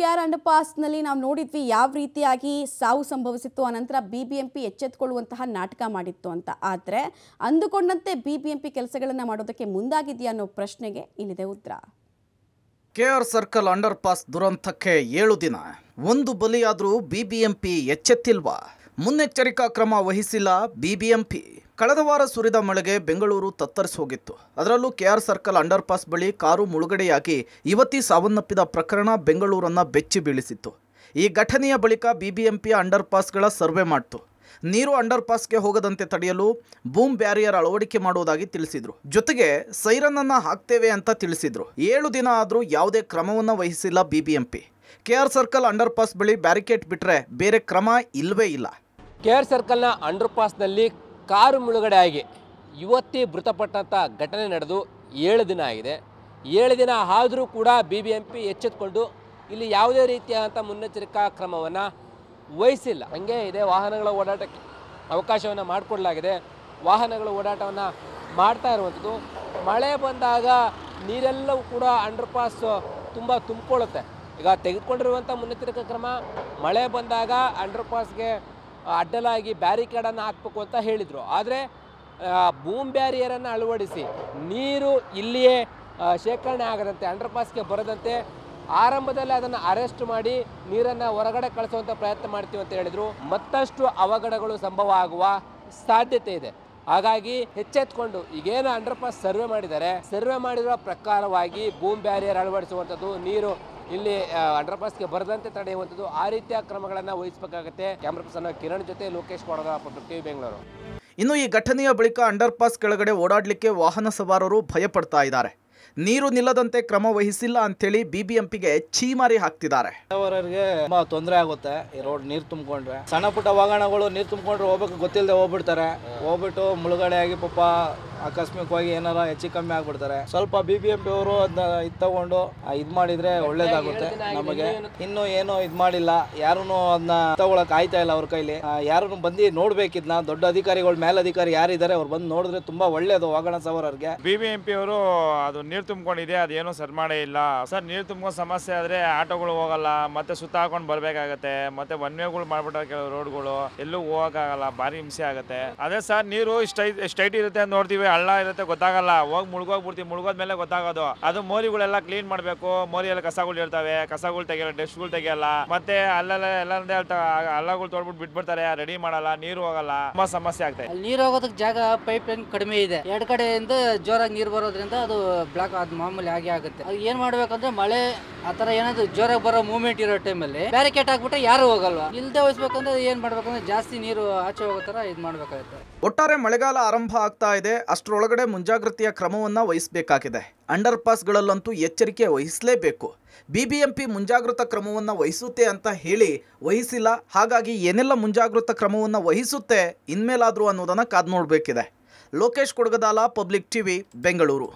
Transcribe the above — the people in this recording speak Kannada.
ಕೆ ಆರ್ ಅಂಡರ್ ಪಾಸ್ನಲ್ಲಿ ನಾವು ನೋಡಿದ್ವಿ ಯಾವ ರೀತಿಯಾಗಿ ಸಾವು ಸಂಭವಿಸಿತ್ತು ಆನಂತರ ಬಿ ಬಿ ನಾಟಕ ಮಾಡಿತ್ತು ಅಂತ ಆದರೆ ಅಂದುಕೊಂಡಂತೆ ಬಿ ಬಿ ಪಿ ಕೆಲಸಗಳನ್ನು ಮಾಡೋದಕ್ಕೆ ಮುಂದಾಗಿದೆಯಾ ಅನ್ನೋ ಪ್ರಶ್ನೆಗೆ ಇಲ್ಲಿದೆ ಉತ್ತರ K R circle underpass ದುರಂತಕ್ಕೆ ಏಳು ದಿನ ಒಂದು ಬಲಿಯಾದರೂ ಬಿ ಬಿ ಪಿ ಎಚ್ಚೆತ್ತಿಲ್ವಾ ಮುನ್ನೆಚ್ಚರಿಕಾ ಕ್ರಮ ವಹಿಸಿಲ್ಲ ಬಿ ಬಿ ಪಿ ಕಳೆದ ವಾರ ಸುರಿದ ಮಳೆಗೆ ಬೆಂಗಳೂರು ಹೋಗಿತ್ತು ಅದರಲ್ಲೂ ಕೆಆರ್ ಸರ್ಕಲ್ ಅಂಡರ್ಪಾಸ್ ಬಳಿ ಕಾರು ಮುಳುಗಡೆಯಾಗಿ ಯುವತಿ ಸಾವನ್ನಪ್ಪಿದ ಪ್ರಕರಣ ಬೆಂಗಳೂರನ್ನು ಬೆಚ್ಚಿ ಬೀಳಿಸಿತ್ತು ಈ ಘಟನೆಯ ಬಳಿಕ ಬಿಬಿಎಂಪಿಯ ಅಂಡರ್ ಪಾಸ್ಗಳ ಸರ್ವೆ ಮಾಡಿತು ನೀರು ಅಂಡರ್ ಪಾಸ್ಗೆ ಹೋಗದಂತೆ ತಡೆಯಲು ಬೂಮ್ ಬ್ಯಾರಿಯರ್ ಅಳವಡಿಕೆ ಮಾಡುವುದಾಗಿ ತಿಳಿಸಿದರು ಜೊತೆಗೆ ಅನ್ನು ಹಾಕ್ತೇವೆ ಅಂತ ತಿಳಿಸಿದರು ಏಳು ದಿನ ಆದರೂ ಯಾವುದೇ ಕ್ರಮವನ್ನು ವಹಿಸಿಲ್ಲ ಬಿಬಿಎಂಪಿ ಕೆಆರ್ ಸರ್ಕಲ್ ಅಂಡರ್ಪಾಸ್ ಬಳಿ ಬ್ಯಾರಿಕೇಡ್ ಬಿಟ್ಟರೆ ಬೇರೆ ಕ್ರಮ ಇಲ್ಲವೇ ಇಲ್ಲ ಕೆಆರ್ ಸರ್ಕಲ್ನ ಅಂಡರ್ ಪಾಸ್ನಲ್ಲಿ ಕಾರು ಮುಳುಗಡೆ ಆಗಿ ಯುವತಿ ಮೃತಪಟ್ಟಂಥ ಘಟನೆ ನಡೆದು ಏಳು ದಿನ ಆಗಿದೆ ಏಳು ದಿನ ಆದರೂ ಕೂಡ ಬಿ ಬಿ ಎಂ ಪಿ ಎಚ್ಚೆತ್ಕೊಂಡು ಇಲ್ಲಿ ಯಾವುದೇ ರೀತಿಯಾದಂಥ ಮುನ್ನೆಚ್ಚರಿಕಾ ಕ್ರಮವನ್ನು ವಹಿಸಿಲ್ಲ ಹಂಗೆ ಇದೆ ವಾಹನಗಳ ಓಡಾಟಕ್ಕೆ ಅವಕಾಶವನ್ನು ಮಾಡಿಕೊಡಲಾಗಿದೆ ವಾಹನಗಳ ಓಡಾಟವನ್ನು ಮಾಡ್ತಾ ಇರುವಂಥದ್ದು ಮಳೆ ಬಂದಾಗ ನೀರೆಲ್ಲವೂ ಕೂಡ ಅಂಡರ್ ಪಾಸ್ ತುಂಬ ತುಂಬಿಕೊಳ್ಳುತ್ತೆ ಈಗ ತೆಗೆದುಕೊಂಡಿರುವಂಥ ಮುನ್ನೆಚ್ಚರಿಕಾ ಕ್ರಮ ಮಳೆ ಬಂದಾಗ ಅಂಡರ್ ಪಾಸ್ಗೆ ಅಡ್ಡಲಾಗಿ ಬ್ಯಾರಿಕೇಡನ್ನು ಹಾಕ್ಬೇಕು ಅಂತ ಹೇಳಿದರು ಆದರೆ ಬೂಮ್ ಬ್ಯಾರಿಯರನ್ನು ಅಳವಡಿಸಿ ನೀರು ಇಲ್ಲಿಯೇ ಶೇಖರಣೆ ಆಗದಂತೆ ಅಂಡರ್ ಪಾಸ್ಗೆ ಬರದಂತೆ ಆರಂಭದಲ್ಲಿ ಅದನ್ನು ಅರೆಸ್ಟ್ ಮಾಡಿ ನೀರನ್ನು ಹೊರಗಡೆ ಕಳಿಸುವಂಥ ಪ್ರಯತ್ನ ಮಾಡ್ತೀವಿ ಅಂತ ಹೇಳಿದರು ಮತ್ತಷ್ಟು ಅವಘಡಗಳು ಸಂಭವ ಆಗುವ ಸಾಧ್ಯತೆ ಇದೆ ಹಾಗಾಗಿ ಹೆಚ್ಚೆತ್ಕೊಂಡು ಈಗೇನು ಅಂಡರ್ ಪಾಸ್ ಸರ್ವೆ ಮಾಡಿದರೆ ಸರ್ವೆ ಮಾಡಿರೋ ಪ್ರಕಾರವಾಗಿ ಬೂಮ್ ಬ್ಯಾರಿಯರ್ ಅಳವಡಿಸುವಂಥದ್ದು ನೀರು ಇಲ್ಲಿ ಅಂಡರ್ ಪಾಸ್ಗೆ ಬರದಂತೆ ತಡೆಯುವಂಥದ್ದು ಆ ರೀತಿಯ ಕ್ರಮಗಳನ್ನು ವಹಿಸಬೇಕಾಗುತ್ತೆ ಕ್ಯಾಮ್ರಾ ಪರ್ಸನ್ ಕಿರಣ್ ಜೊತೆ ಲೋಕೇಶ್ ಕೊಡದ ಟಿವಿ ಬೆಂಗಳೂರು ಇನ್ನು ಈ ಘಟನೆಯ ಬಳಿಕ ಅಂಡರ್ ಪಾಸ್ ಕೆಳಗಡೆ ಓಡಾಡಲಿಕ್ಕೆ ವಾಹನ ಸವಾರರು ಪಡ್ತಾ ಇದ್ದಾರೆ ನೀರು ನಿಲ್ಲದಂತೆ ಕ್ರಮ ವಹಿಸಿಲ್ಲ ಅಂತೇಳಿ ಎಂಪಿಗೆ ಚೀಮಾರಿ ಹಾಕ್ತಿದ್ದಾರೆ ತುಂಬಾ ತೊಂದರೆ ಆಗುತ್ತೆ ಈ ರೋಡ್ ನೀರು ತುಂಬಿಕೊಂಡ್ರೆ ಸಣ್ಣ ಪುಟ್ಟ ವಾಹನಗಳು ನೀರು ತುಂಬಿಕೊಂಡ್ರೆ ಹೋಗ್ಬೇಕು ಗೊತ್ತಿಲ್ಲದೆ ಹೋಗ್ಬಿಡ್ತಾರೆ ಹೋಗ್ಬಿಟ್ಟು ಮುಳುಗಡೆ ಆಗಿ ಪಾಪ ಆಕಸ್ಮಿಕವಾಗಿ ಏನಾರ ಹೆಚ್ಚು ಕಮ್ಮಿ ಆಗ್ಬಿಡ್ತಾರೆ ಸ್ವಲ್ಪ ಬಿ ಬಿ ಎಂ ಪಿ ಅವರು ಅದನ್ನ ಇದು ತಗೊಂಡು ಇದು ಮಾಡಿದ್ರೆ ಒಳ್ಳೇದಾಗುತ್ತೆ ನಮಗೆ ಇನ್ನು ಏನು ಇದ್ ಮಾಡಿಲ್ಲ ಯಾರು ಅದನ್ನ ತಗೊಳಕ್ ಆಯ್ತಾ ಇಲ್ಲ ಅವ್ರ ಕೈಲಿ ಯಾರು ಬಂದು ನೋಡ್ಬೇಕಿದ್ನ ದೊಡ್ಡ ಅಧಿಕಾರಿಗಳು ಮೇಲಧಿಕಾರಿ ಯಾರಿದ್ದಾರೆ ಅವ್ರು ಬಂದು ನೋಡಿದ್ರೆ ತುಂಬಾ ಒಳ್ಳೇದು ವಾಗಣ ಅವ್ರಿಗೆ ಬಿ ಬಿ ಎಂ ಪಿ ಅವರು ಅದು ನೀರು ತುಂಬಿಕೊಂಡಿದೆ ಅದೇನು ಸರ್ ಮಾಡೇ ಇಲ್ಲ ಸರ್ ನೀರು ತುಂಬಿಕೊಂಡು ಸಮಸ್ಯೆ ಆದ್ರೆ ಆಟೋಗಳು ಹೋಗಲ್ಲ ಮತ್ತೆ ಸುತ್ತ ಹಾಕೊಂಡು ಬರ್ಬೇಕಾಗತ್ತೆ ಮತ್ತೆ ಒನ್ ವೇಗಳು ಮಾಡ್ಬಿಟ್ಟ ಕೆಲವು ರೋಡ್ಗಳು ಎಲ್ಲೂ ಹೋಗಕ್ಕಾಗಲ್ಲ ಭಾರಿ ಹಿಂಸೆ ಆಗುತ್ತೆ ಅದೇ ಸರ್ ನೀರು ಸ್ಟೈಟ್ ಇರುತ್ತೆ ಅಂತ ನೋಡ್ತೀವಿ ಹಳ್ಳ ಇರುತ್ತೆ ಗೊತ್ತಾಗಲ್ಲ ಹೋಗಿ ಮುಳುಗೋಗ್ಬಿಡ್ತೀವಿ ಮೇಲೆ ಗೊತ್ತಾಗೋದು ಅದು ಮೋರಿಗಳೆಲ್ಲ ಕ್ಲೀನ್ ಮಾಡಬೇಕು ಮೋರಿಯಲ್ಲಿ ಕಸಗಳು ಇರ್ತವೆ ಕಸಗಳು ತೆಗಿಯಲ್ಲ ಡೆಸ್ಟ್ಗಳು ತೆಗೆಯಲ್ಲ ಮತ್ತೆ ಅಲ್ಲೆಲ್ಲ ಎಲ್ಲ ಹಳ್ಳಗಳು ತೋಡ್ಬಿಟ್ಟು ಬಿಟ್ಬಿಡ್ತಾರೆ ರೆಡಿ ಮಾಡಲ್ಲ ನೀರು ಹೋಗಲ್ಲ ತುಂಬಾ ಸಮಸ್ಯೆ ಆಗ್ತದೆ ನೀರು ಹೋಗೋದಕ್ಕೆ ಜಾಗ ಪೈಪ್ ಲೈನ್ ಕಡಿಮೆ ಇದೆ ಎರಡ್ ಕಡೆಯಿಂದ ಜೋರಾಗಿ ನೀರು ಬರೋದ್ರಿಂದ ಅದು ಬ್ಲಾಕ್ ಅದು ಮಾಮೂಲಿ ಆಗಿ ಆಗುತ್ತೆ ಏನ್ ಮಾಡ್ಬೇಕಂದ್ರೆ ಮಳೆ ಆ ಥರ ಏನಾದ್ರು ಜ್ವರ ಬರೋ ಮೂವ್ಮೆಂಟ್ ಇರೋ ಟೈಮಲ್ಲಿ ಬ್ಯಾರಿಕೇಡ್ ಹಾಕ್ಬಿಟ್ರೆ ಯಾರು ಹೋಗಲ್ವಾ ಇಲ್ದೇ ಹೋಗ್ಬೇಕಂದ್ರೆ ಏನು ಮಾಡ್ಬೇಕಂದ್ರೆ ಜಾಸ್ತಿ ನೀರು ಆಚೆ ಹೋಗೋ ಥರ ಇದು ಮಾಡಬೇಕಾಗುತ್ತೆ ಒಟ್ಟಾರೆ ಮಳೆಗಾಲ ಆರಂಭ ಆಗ್ತಾ ಇದೆ ಅಷ್ಟರೊಳಗಡೆ ಮುಂಜಾಗ್ರತೆಯ ಕ್ರಮವನ್ನ ವಹಿಸಬೇಕಾಗಿದೆ ಅಂಡರ್ ಪಾಸ್ಗಳಲ್ಲಂತೂ ಎಚ್ಚರಿಕೆ ವಹಿಸಲೇಬೇಕು ಬಿಬಿಎಂಪಿ ಮುಂಜಾಗ್ರತಾ ಕ್ರಮವನ್ನ ವಹಿಸುತ್ತೆ ಅಂತ ಹೇಳಿ ವಹಿಸಿಲ್ಲ ಹಾಗಾಗಿ ಏನೆಲ್ಲ ಮುಂಜಾಗ್ರತಾ ಕ್ರಮವನ್ನ ವಹಿಸುತ್ತೆ ಇನ್ಮೇಲಾದರೂ ಅನ್ನೋದನ್ನ ಕಾದು ನೋಡಬೇಕಿದೆ ಲೋಕೇಶ್ ಕೊಡಗದಾಲ ಪಬ್ಲಿಕ್ ಟಿವಿ ಬೆಂಗಳೂರು